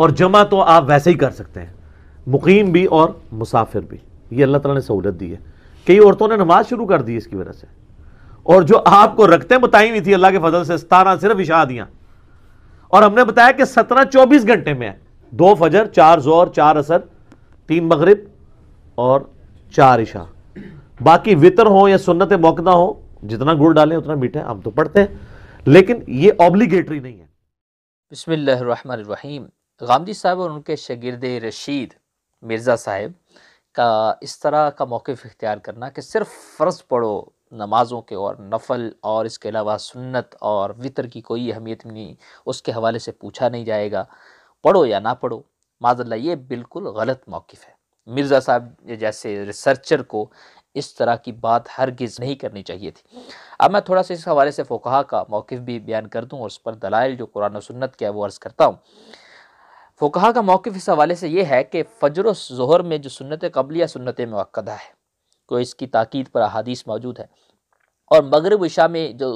और जमा तो आप वैसे ही कर सकते हैं मुकीम भी और मुसाफिर भी ये अल्लाह ताला ने सहूलत दी है कई औरतों ने नमाज शुरू कर दी इसकी वजह से और जो आपको रखते बताई हुई थी अल्लाह के फजल से सतारह सिर्फ इशादियाँ और हमने बताया कि सत्रह चौबीस घंटे में दो फजर चार जोर चार असर तीन मगरब और चार इशा बाकी वितर हो या सुन्नत मौकदा हो जितना गुड़ डालें उतना मीठा हम तो पढ़ते हैं लेकिन ये ऑब्लीगेटरी नहीं है बसमिल्लर गांधी साहब और उनके शगिरद रशीद मिर्ज़ा साहब का इस तरह का मौक़ इख्तियार करना कि सिर्फ फ़र्ज़ पढ़ो नमाज़ों के और नफल और इसके अलावा सुन्नत और वितर की कोई अहमियत नहीं उसके हवाले से पूछा नहीं जाएगा पढ़ो या ना पढ़ो माजल्ला ये बिल्कुल गलत मौक़ है मिर्ज़ा साहब जैसे रिसर्चर को इस तरह की बात हरगिज़ नहीं करनी चाहिए थी अब मैं थोड़ा सा इस हवाले से फ़ोकहा का मौक़ भी बयान कर दूँ और उस पर दलाइल जो कुरान सुन्नत के है वो अर्ज़ करता हूँ फ़ुकहा का मौक़ इस हवाले से यह है कि फ़जर जहर में जो सुन्नत कबलिया या सुन्नत मक्दा है कोई इसकी ताक़द पर अहादीस मौजूद है और मगरब इशा में जो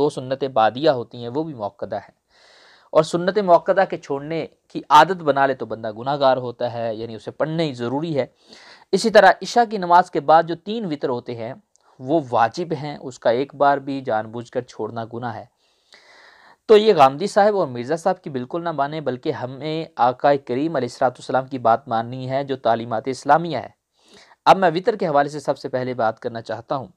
दो सुन्नत बादिया होती हैं वो भी मौक़दा है और सुन्नत मौक़दा के छोड़ने की आदत बना ले तो बंदा गुनाहगार होता है यानी उसे पढ़ने ही ज़रूरी है इसी तरह इशा की नमाज के बाद जो तीन वितर होते हैं वो वाजिब हैं उसका एक बार भी जानबूझकर छोड़ना गुना है तो ये गांधी साहब और मिर्ज़ा साहब की बिल्कुल ना माने बल्कि हमें आका करीम अलीसरातम की बात माननी है जो तालीमत इस्लामिया है अब मैं वितर के हवाले से सबसे पहले बात करना चाहता हूँ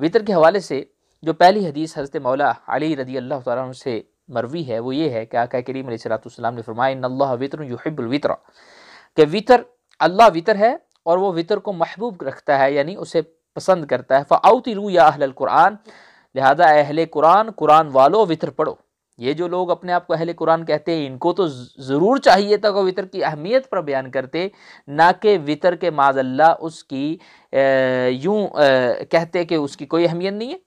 वितर के हवाले से जो पहली हदीस हज़रत मौला अली रदी अल्लाह से मरवी है वो ये है कि आका करीम अलीसरातम ने फरमाया अल्लाह वितर युहिबुलवितर वितर अल्लाह वितर है और वह वितर को महबूब रखता है यानी उसे पसंद करता है फ़ाउती रू या अहल कुरान लिहाजा अहल कुरान कुरान वालो वितर पढ़ो ये जो लोग अपने आप को अहले कुरान कहते हैं इनको तो ज़रूर चाहिए था कि वितर की अहमियत पर बयान करते ना कि वितर के माजल्ला उसकी यूँ कहते कि उसकी कोई अहमियत नहीं है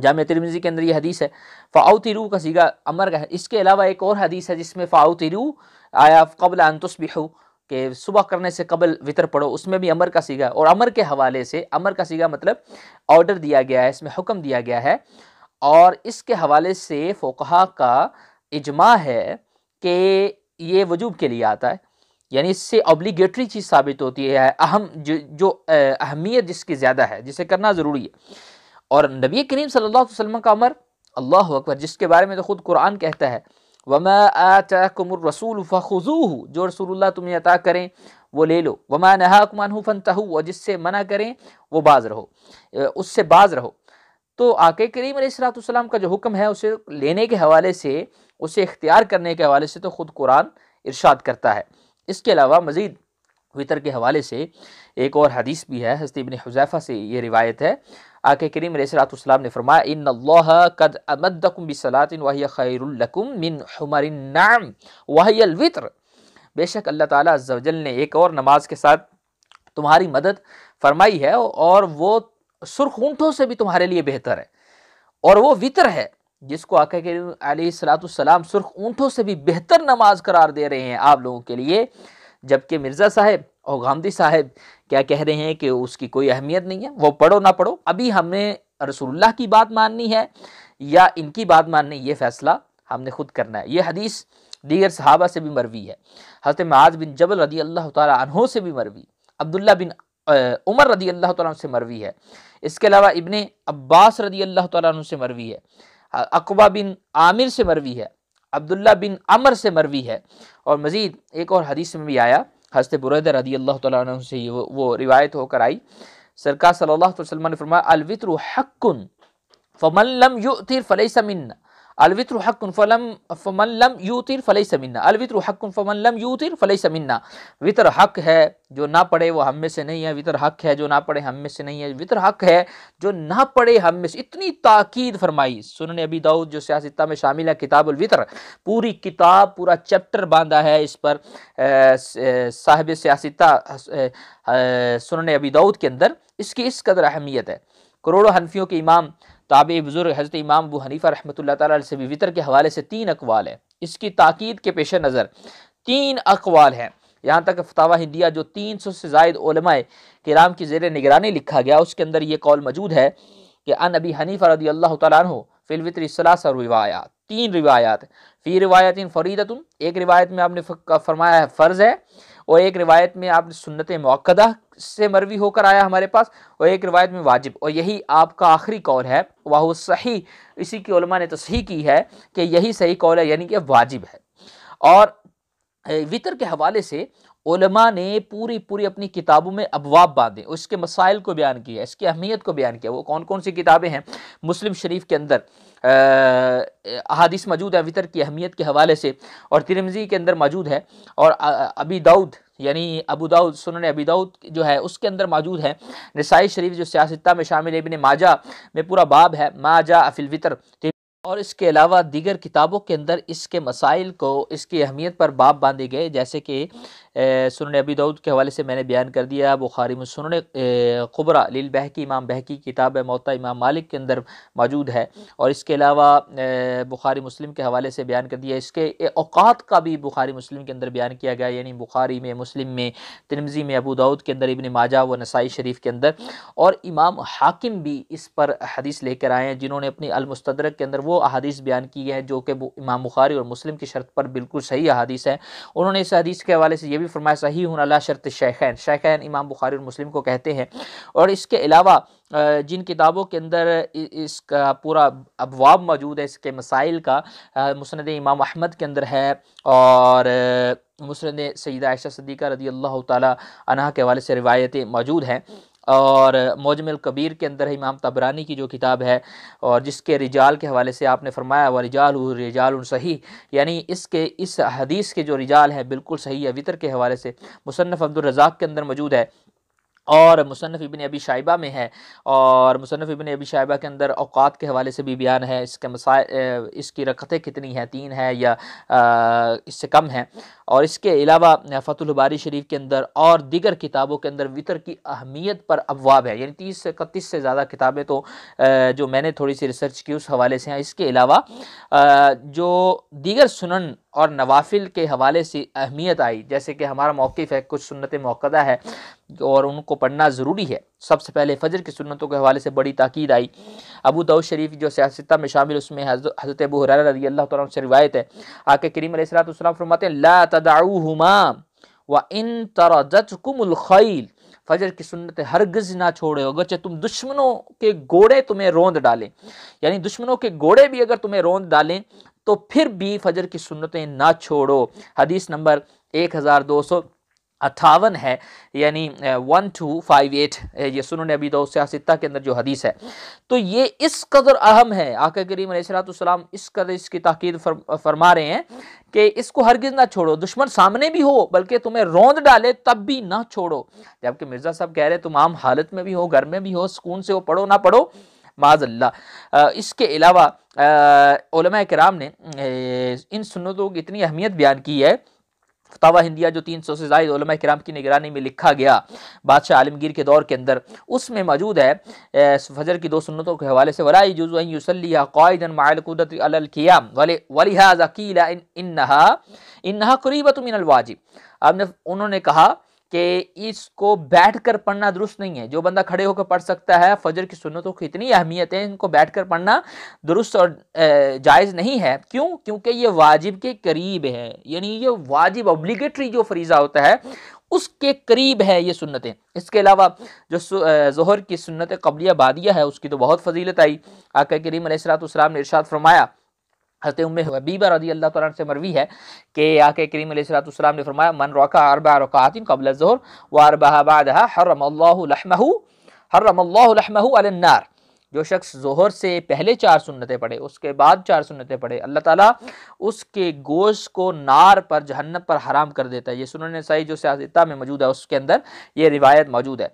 जाम तिरमिजी के अंदर ये हदीस है फ़ाउ तिरू का सीगा अमर का इसके अलावा एक और हदीस है जिसमें फ़ाउ तिरू आया कबल अनतस्बिहू कि सुबह करने से कबल वितर पढ़ो उसमें भी अमर का सीगा और अमर के हवाले से अमर का सीगा मतलब ऑर्डर दिया गया है इसमें हुक्म दिया गया है और इसके हवाले से फ़ोकहा का इजमा है कि ये वजूब के लिए आता है यानी इससे ऑब्लीगेटरी चीज़ साबित होती है अहम जो जो अहमियत जिसकी ज़्यादा है जिसे करना ज़रूरी है और नबी करीम सल्लल्लाहु अलैहि वसल्लम का अमर अल्लाह अकबर जिसके बारे में तो ख़ुद कुरान कहता है वमा आता रसूल फ़ुजूह जो रसूलुल्लाह तुम्हें अता करें वो ले लो वमा नहा कुमान फ़न तहु जिससे मना करें वो बाज रहो उससे बाज रहो तो आके करीम सलाम का जो हुक्म है उसे लेने के हवाले से उसे इख्तियार करने के हवाले से तो ख़ुद कुरान इरशाद करता है इसके अलावा मज़ीद वितर के हवाले से एक और हदीस भी है हस्ती इबन हजैफ़ा से ये रिवायत है आके करीम सलाम ने फरमाया बेशक अल्लाह ताला तजल ने एक और नमाज के साथ तुम्हारी मदद फरमाई है और वो सुर्ख ऊँटों से भी तुम्हारे लिए बेहतर है और वो वितर है जिसको आका के सलाम सुर्ख ऊँटों से भी बेहतर नमाज करार दे रहे हैं आप लोगों के लिए जबकि मिर्ज़ा साहेब और गांधी साहेब क्या कह रहे हैं कि उसकी कोई अहमियत नहीं है वो पढ़ो ना पढ़ो अभी हमने रसोल्ला की बात माननी है या इनकी बात माननी ये फ़ैसला हमने खुद करना है ये हदीस दीगर सहाबा से भी मरवी है हजरत माज बिन जबल रदी अल्लाह तहों से भी मरवी अब्दुल्ला बिन उमर रदी अल्लाह तुम से मरवी है इसके अलावा इबन अब्बास रदी अल्लाह तु से मरवी है अकबा बिन आमिर से मरवी है अब्दुल्ला बिन अमर से मरवी है और मज़ीद एक और हदीस में भी आया हजरत बुरद रदी अल्लाह तु से वो, वो रिवायत होकर आई सरकार सल्ला वसलम वसल्लम ने फरमाया अलवित्र हक्कुन फमन युतिर फलेसमिन्ना अलवित्र हक फलम फमन लम यूतिर फलई समन्ना अलवित्र हक फमन लम यूतिर फलई समन्ना वितर हक है जो ना पढ़े वो हम में से नहीं है वितर हक है जो ना पढ़े हम में से नहीं है वितर हक है जो ना पढ़े हम में से इतनी ताकीद फरमाई सुनने अबी दाऊद जो सियासता में शामिल है किताब पूरी किताब पूरा चैप्टर बांधा है इस पर साहिब सियासता सुनने अबी दाऊद के अंदर इसकी इस कदर अहमियत है करोड़ों हनफियों के इमाम ताब बुज़ुर्ग हज़रत इमाम अबू हनीफ़ा रहमत से भी वितर के हवाले से तीन अकवाल है इसकी ताक़द के पेश नज़र तीन अकवाल हैं यहाँ तक फतावा हिंदिया जो तीन सौ से जायद कराम की जेर निगरानी लिखा गया उसके अंदर ये कौल मौजूद है कि अन अबी हनीफ़ रदी अल्लाह तु फिलवितर सलासा रिवायात तीन रिवायात फ़ी रिवायत फ़रीदतुन एक रिवायत में आपने फरमाया है फ़र्ज़ है और एक रिवायत में आप सुन्नत मौकदा से मरवी होकर आया हमारे पास और एक रिवायत में वाजिब और यही आपका आखिरी कौल है वाह सही इसी की ने तस्ही की है कि यही सही कौल है यानी कि वाजिब है और वितर के हवाले से उलमा ने पूरी पूरी अपनी किताबों में अबवाब बांधे उसके मसाइल को बयान किया इसकी अहमियत को बयान किया वो कौन कौन सी किताबें हैं मुस्लिम शरीफ के अंदर अहादिस मौजूद है वितर की अहमियत के हवाले से और तिरमजी के अंदर मौजूद है और अबी दाऊद यानी अबू दाऊद सुन अबी दाऊद जो है उसके अंदर मौजूद है नसाई शरीफ जो सियासता में शामिल है इबिन माजा में पूरा बाब है माजा अफिल वितर और इसके अलावा दीगर किताबों के अंदर इसके मसाइल को इसकी अहमियत पर बाप बांधे गए जैसे कि सुनने अबी दाऊद के हवाले से मैंने बयान कर दिया बुखारी में सुन खुबरा लील बहकी इमाम बहकी किताब मोता इमाम मालिक के अंदर मौजूद है और इसके अलावा बुखारी मुस्लिम के हवाले से बयान कर दिया इसके अवकात का भी बुखारी मुस्लिम के अंदर बयान किया गया यानी बुखारी में मुस्लिम में तिरमजी में अबू दाऊद के अंदर इबन माजा व नसाई शरीफ के अंदर और इमाम हाकिम भी इस पर हदीस लेकर आए हैं जिन्होंने अपनी अलमस्तरक के अंदर वो अदीस बयान की है जो कि इमाम बुखारी और मुस्लिम की शर्त पर बिल्कुल सही अहादीस है उन्होंने इस हदीस के हवाले से ये भी फरमाया सही अला शरत शैखैन शैखैन इमाम बुखारी और मुस्लिम को कहते हैं और इसके अलावा जिन किताबों के अंदर इसका पूरा अबवाब मौजूद है इसके मसाइल का मुसंद इमाम अहमद के अंदर है और मुसंद सईद आयशा सदीक़ा रदी अल्लाह तला के हवाले से रिवायतें मौजूद हैं और मौजमिल कबीर के अंदर है इमाम तबरानी की जो किताब है और जिसके रिजाल के हवाले से आपने फरमाया व रिजाल रिजाल सही यानी इसके इस हदीस के जो रिजाल हैं बिल्कुल सही है वितर के हवाले से मुसनफ़ अब्दुलरजाक के अंदर मौजूद है और मुसनफ़ इबन अबी शाइबा में है और मुसनफ़ इबन अबी शाइबा के अंदर अवात के हवाले से भी बयान है इसके मसा इसकी रकतें कितनी हैं तीन है या आ, इससे कम है और इसके अलावा फ़तुलबारी शरीफ के अंदर और दीगर किताबों के अंदर वितर की अहमियत पर अवाब है यानी तीस से इकतीस से ज़्यादा किताबें तो जो मैंने थोड़ी सी रिसर्च की उस हवाले से हैं इसके अलावा जो दीगर सुनन और नवाफिल के हवाले से अहमियत आई जैसे कि हमारा मौक़ है कुछ सुनत मौक़ा है और उनको पढ़ना ज़रूरी है सबसे पहले फजर की सुन्नतों के हवाले से बड़ी ताकीद आई अबू दाऊद शरीफ जो सियासत में शामिल उसमें हज़रत अबू हुररा रजी अल्लाह से रिवायत है आके करीम सलाम फरमाते हैं ला तदाऊहुमा व इन तरजत कुमल फजर की सुन्नत हरगज़ ना छोड़े अगरचे तुम दुश्मनों के घोड़े तुम्हें रोंद डालें यानी दुश्मनों के घोड़े भी अगर तुम्हें रोंद डालें तो फिर भी फजर की सुन्नतें ना छोड़ो हदीस नंबर एक हज़ार दो सौ अट्ठावन है यानी वन टू फाइव एट ये सुनने अभी दो सियासिता के अंदर जो हदीस है तो ये इस कदर अहम है आका करीम सलाम इस कदर इसकी ताक़ीद फर, फरमा रहे हैं कि इसको हरगिज़ ना छोड़ो दुश्मन सामने भी हो बल्कि तुम्हें रोंद डाले तब भी ना छोड़ो जबकि मिर्ज़ा साहब कह रहे तुम आम हालत में भी हो घर में भी हो सुकून से हो पढ़ो ना पढ़ो माजल्ला इसके अलावा कराम ने इन सुनतों की इतनी अहमियत बयान की है फतावा हिंदिया जो तीन सौ से ज़ायद कराम की निगरानी में लिखा गया बादशाह आलमगीर के दौर के अंदर उसमें मौजूद है फजर की दो सुन्नतों के हवाले से वला यूसलिया क़ायदन मायलकूदत अलकियाम वले वलिहाजा कीला इन इन्हा करीबत मिनल वाजिब आपने उन्होंने कहा कि इसको बैठकर पढ़ना दुरुस्त नहीं है जो बंदा खड़े होकर पढ़ सकता है फजर की सुनतों की इतनी अहमियत है इनको बैठकर पढ़ना दुरुस्त और जायज़ नहीं है क्यों क्योंकि ये वाजिब के करीब है यानी ये वाजिब ऑब्लिगेटरी जो फरीज़ा होता है उसके करीब है ये सुन्नतें इसके अलावा जो जहर की सुन्नत कबलिया बादिया है उसकी तो बहुत फजीलत आई आका करीम सलाम ने इरशाद फरमाया हज़रत उम हबीबा रदी अल्लाह तौर से मरवी है कि आके करीम सलाम ने फरमाया मन रोका अरबा रकातिन कबल ज़हर व अरबाबाद हरमल्लाहमहू हरमल्लाहमहूनार जो शख्स जोहर से पहले चार सुन्नतें पढ़े उसके बाद चार सुन्नतें पढ़े अल्लाह ताला उसके गोश को नार पर जहन्नम पर हराम कर देता है ये सुनन सही जो सियासता में मौजूद है उसके अंदर ये रिवायत मौजूद है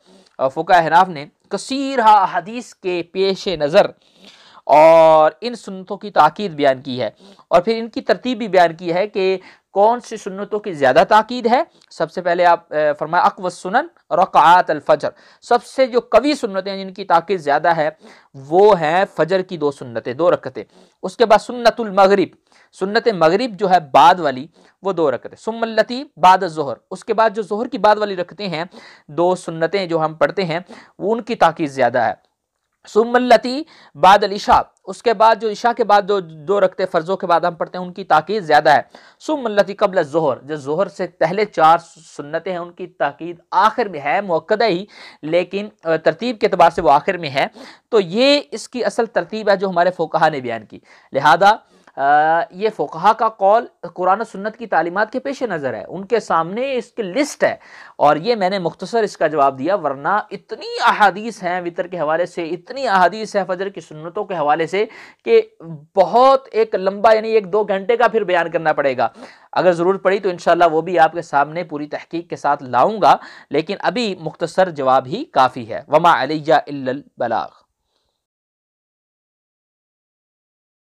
फ़ुका हनाफ ने कसीर हदीस के पेश नज़र और इन सुन्नतों की ताक़ीद बयान की है और फिर इनकी तरतीब भी बयान की है कि कौन सी सुन्नतों की ज़्यादा ताक़ीद है सबसे पहले आप फरमाया अकव सुनन रक़ात अलफर सबसे जो कवि सुन्नतें जिनकी ताक़ीद ज़्यादा है वो हैं फजर की दो सुन्नतें दो रकतें उसके बाद मगरिब सुन्नत मगरब जो है बाद वाली वो दो रकतें सुमल्लती बाद जहर उसके बाद जो जहर की बाद वाली रखते हैं दो सुन्नतें जो हम पढ़ते हैं उनकी ताकीद ज़्यादा है सुमलती बाद अलीशा उसके बाद जो ईशा के बाद जो दो रखते फ़र्ज़ों के बाद हम पढ़ते हैं उनकी ताकीद ज़्यादा है सुमलती कबल जहर जो जहर से पहले चार सुन्नतें हैं उनकी ताकीद आखिर में है मौकदा ही लेकिन तरतीब के अतबार से वो आखिर में है तो ये इसकी असल तरतीब है जो हमारे फ़ोकहा ने बयान की लिहाजा ये फ़ोकहा का कॉल कुरान सुन्नत की तालीमत के पेश नज़र है उनके सामने इसकी लिस्ट है और ये मैंने मुख्तसर इसका जवाब दिया वरना इतनी अहादीस हैं वितर के हवाले से इतनी अहादीस है फजर की सुन्नतों के हवाले से कि बहुत एक लंबा यानी एक दो घंटे का फिर बयान करना पड़ेगा अगर ज़रूरत पड़ी तो इन वो भी आपके सामने पूरी तहकीक के साथ लाऊँगा लेकिन अभी मुख्तसर जवाब ही काफ़ी है वमा अलिया बलाग